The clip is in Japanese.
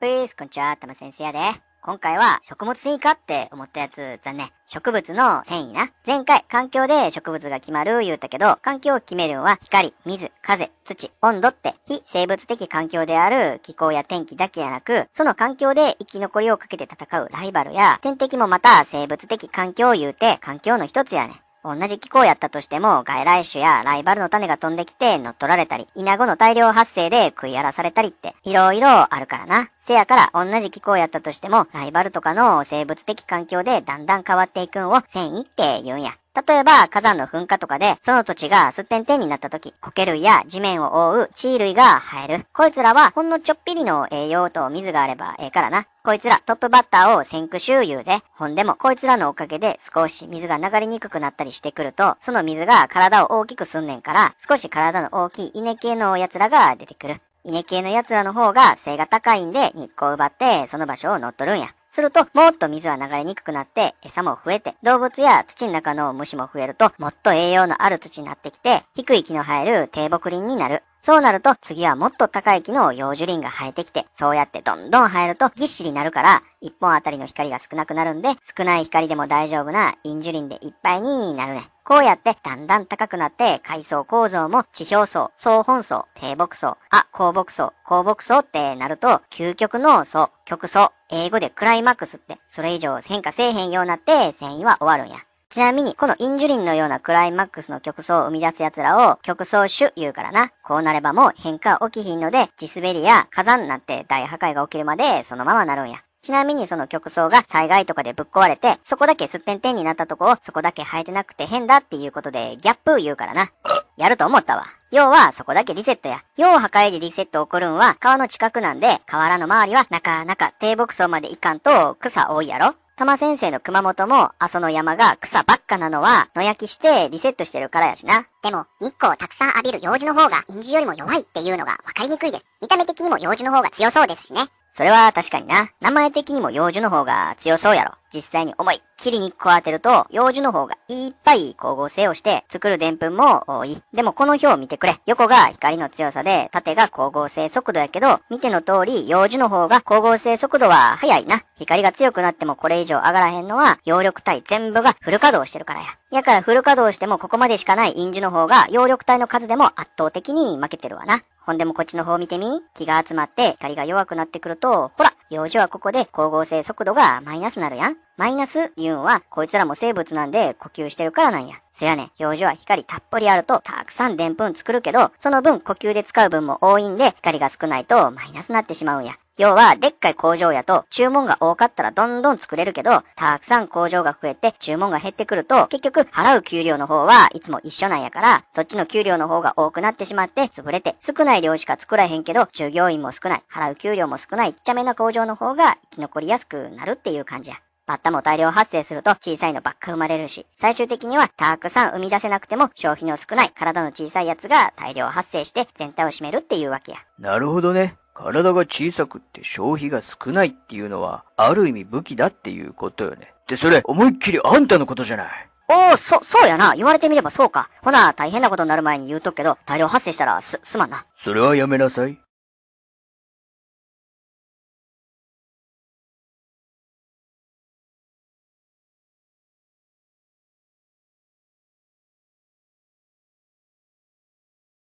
プリース、こんにちは、たま先生やで。今回は食物繊維かって思ったやつ残念。植物の繊維な。前回、環境で植物が決まる言うたけど、環境を決めるのは光、水、風、土、温度って非生物的環境である気候や天気だけやなく、その環境で生き残りをかけて戦うライバルや、天敵もまた生物的環境を言うて環境の一つやね。同じ気候やったとしても、外来種やライバルの種が飛んできて乗っ取られたり、イナゴの大量発生で食い荒らされたりって、いろいろあるからな。せやから同じ気候やったとしても、ライバルとかの生物的環境でだんだん変わっていくんを繊維って言うんや。例えば、火山の噴火とかで、その土地がすってんてんになった時、苔類や地面を覆う地衣類が生える。こいつらは、ほんのちょっぴりの栄養と水があればええからな。こいつら、トップバッターを先駆周遊で、ほんでも、こいつらのおかげで少し水が流れにくくなったりしてくると、その水が体を大きくすんねんから、少し体の大きい稲系の奴らが出てくる。稲系の奴らの方が背が高いんで日光を奪ってその場所を乗っ取るんや。すると、もっと水は流れにくくなって、餌も増えて、動物や土の中の虫も増えると、もっと栄養のある土になってきて、低い木の生える低木林になる。そうなると、次はもっと高い木の幼樹林が生えてきて、そうやってどんどん生えるとぎっしりなるから、一本あたりの光が少なくなるんで、少ない光でも大丈夫なインジュリンでいっぱいになるね。こうやってだんだん高くなって階層構造も地表層、総本層、低木層、あ、高木層、高木層ってなると究極の層、極層、英語でクライマックスって、それ以上変化せえへんようになって繊維は終わるんや。ちなみに、このインジュリンのようなクライマックスの曲層を生み出す奴らを曲層種言うからな。こうなればもう変化起きひんので、地滑りや火山なんて大破壊が起きるまでそのままなるんや。ちなみにその曲層が災害とかでぶっ壊れて、そこだけすってんてんになったとこをそこだけ生えてなくて変だっていうことでギャップ言うからな。やると思ったわ。要はそこだけリセットや。要破壊でリセット起こるんは川の近くなんで、河原の周りはなかなか低木層までいかんと草多いやろ玉先生の熊本も、阿蘇の山が草ばっかなのは、野焼きしてリセットしてるからやしな。でも、日光をたくさん浴びる幼事の方が、陰樹よりも弱いっていうのが分かりにくいです。見た目的にも幼事の方が強そうですしね。それは確かにな。名前的にも幼女の方が強そうやろ。実際に重い。きり日光当てると、幼樹の方がいっぱい光合成をして、作るでんぷんも多い。でもこの表を見てくれ。横が光の強さで、縦が光合成速度やけど、見ての通り、幼樹の方が光合成速度は速いな。光が強くなってもこれ以上上がらへんのは、葉緑体全部がフル稼働してるからや。やからフル稼働してもここまでしかない陰樹の方が、葉緑体の数でも圧倒的に負けてるわな。ほんでもこっちの方を見てみ気が集まって光が弱くなってくると、ほら幼女はここで光合成速度がマイナスなるやん。マイナス言うんは、こいつらも生物なんで呼吸してるからなんや。そやね幼女は光たっぷりあると、たくさんでんぷん作るけど、その分呼吸で使う分も多いんで、光が少ないとマイナスなってしまうんや。要は、でっかい工場やと、注文が多かったらどんどん作れるけど、たくさん工場が増えて、注文が減ってくると、結局、払う給料の方はいつも一緒なんやから、そっちの給料の方が多くなってしまって、潰れて、少ない量しか作らへんけど、従業員も少ない、払う給料も少ない、ちゃめな工場の方が生き残りやすくなるっていう感じや。バッタも大量発生すると小さいのばっか生まれるし、最終的にはたくさん生み出せなくても消費の少ない体の小さいやつが大量発生して全体を占めるっていうわけや。なるほどね。体が小さくって消費が少ないっていうのは、ある意味武器だっていうことよね。で、それ、思いっきりあんたのことじゃない。おお、そ、そうやな。言われてみればそうか。ほな、大変なことになる前に言うとくけど、大量発生したら、す、すまんな。それはやめなさい。